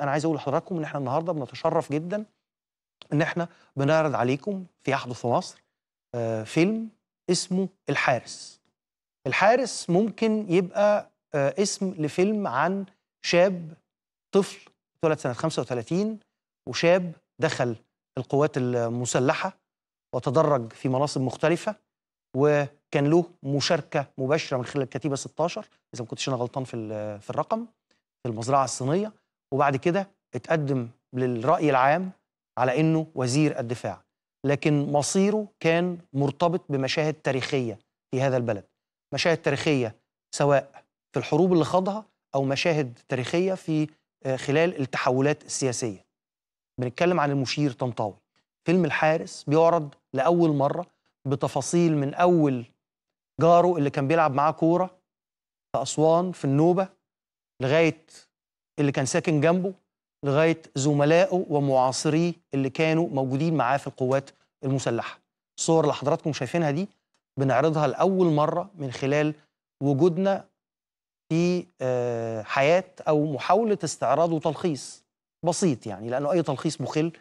انا عايز اقول لحضراتكم ان احنا النهارده بنتشرف جدا ان احنا بنعرض عليكم في احدث مصر آه فيلم اسمه الحارس الحارس ممكن يبقى آه اسم لفيلم عن شاب طفل اتولد سنه 35 وشاب دخل القوات المسلحه وتدرج في مناصب مختلفه وكان له مشاركه مباشره من خلال الكتيبه 16 اذا ما كنتش انا غلطان في في الرقم في المزرعه الصينيه وبعد كده اتقدم للرأي العام على إنه وزير الدفاع لكن مصيره كان مرتبط بمشاهد تاريخية في هذا البلد مشاهد تاريخية سواء في الحروب اللي خاضها أو مشاهد تاريخية في آه، خلال التحولات السياسية بنتكلم عن المشير طنطاوي فيلم الحارس بيعرض لأول مرة بتفاصيل من أول جاره اللي كان بيلعب معاه كورة في أسوان في النوبة لغاية اللي كان ساكن جنبه لغايه زملائه ومعاصريه اللي كانوا موجودين معاه في القوات المسلحه. الصور اللي حضراتكم شايفينها دي بنعرضها لاول مره من خلال وجودنا في آه، حياه او محاوله استعراض وتلخيص بسيط يعني لانه اي تلخيص مخل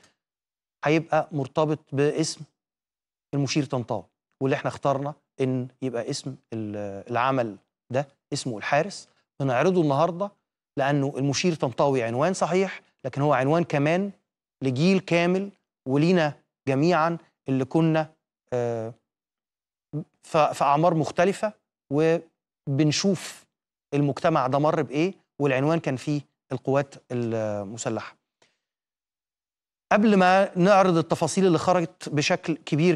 هيبقى مرتبط باسم المشير طنطاوي واللي احنا اخترنا ان يبقى اسم العمل ده اسمه الحارس بنعرضه النهارده لأنه المشير طنطاوي عنوان صحيح لكن هو عنوان كمان لجيل كامل ولينا جميعا اللي كنا آه، في أعمار مختلفة وبنشوف المجتمع ده مر بإيه والعنوان كان فيه القوات المسلحة قبل ما نعرض التفاصيل اللي خرجت بشكل كبير